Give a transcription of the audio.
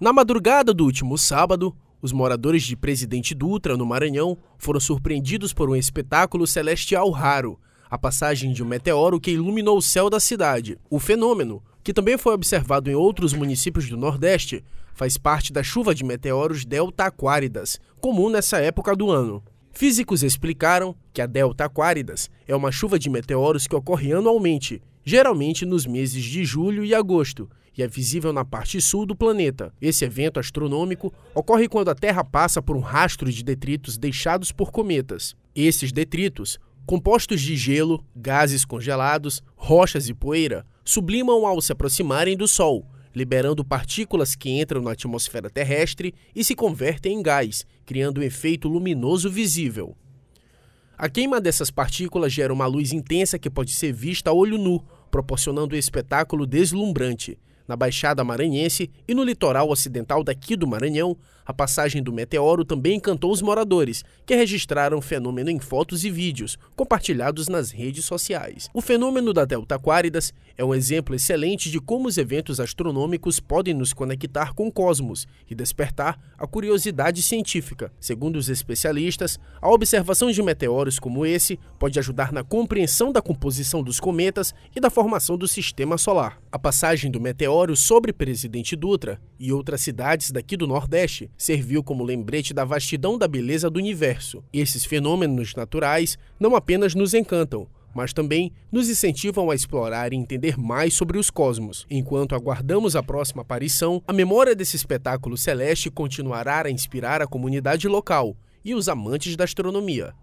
Na madrugada do último sábado, os moradores de Presidente Dutra, no Maranhão, foram surpreendidos por um espetáculo celestial raro, a passagem de um meteoro que iluminou o céu da cidade. O fenômeno, que também foi observado em outros municípios do Nordeste, faz parte da chuva de meteoros delta-aquáridas, comum nessa época do ano. Físicos explicaram que a delta aquáridas é uma chuva de meteoros que ocorre anualmente, geralmente nos meses de julho e agosto, e é visível na parte sul do planeta. Esse evento astronômico ocorre quando a Terra passa por um rastro de detritos deixados por cometas. Esses detritos, compostos de gelo, gases congelados, rochas e poeira, sublimam ao se aproximarem do Sol liberando partículas que entram na atmosfera terrestre e se convertem em gás, criando um efeito luminoso visível. A queima dessas partículas gera uma luz intensa que pode ser vista a olho nu, proporcionando um espetáculo deslumbrante. Na Baixada Maranhense e no litoral ocidental daqui do Maranhão, a passagem do meteoro também encantou os moradores, que registraram o fenômeno em fotos e vídeos compartilhados nas redes sociais. O fenômeno da Delta Aquáridas é um exemplo excelente de como os eventos astronômicos podem nos conectar com o cosmos e despertar a curiosidade científica. Segundo os especialistas, a observação de meteoros como esse pode ajudar na compreensão da composição dos cometas e da formação do sistema solar. A passagem do meteoro relatório sobre Presidente Dutra e outras cidades daqui do Nordeste serviu como lembrete da vastidão da beleza do universo. Esses fenômenos naturais não apenas nos encantam, mas também nos incentivam a explorar e entender mais sobre os cosmos. Enquanto aguardamos a próxima aparição, a memória desse espetáculo celeste continuará a inspirar a comunidade local e os amantes da astronomia.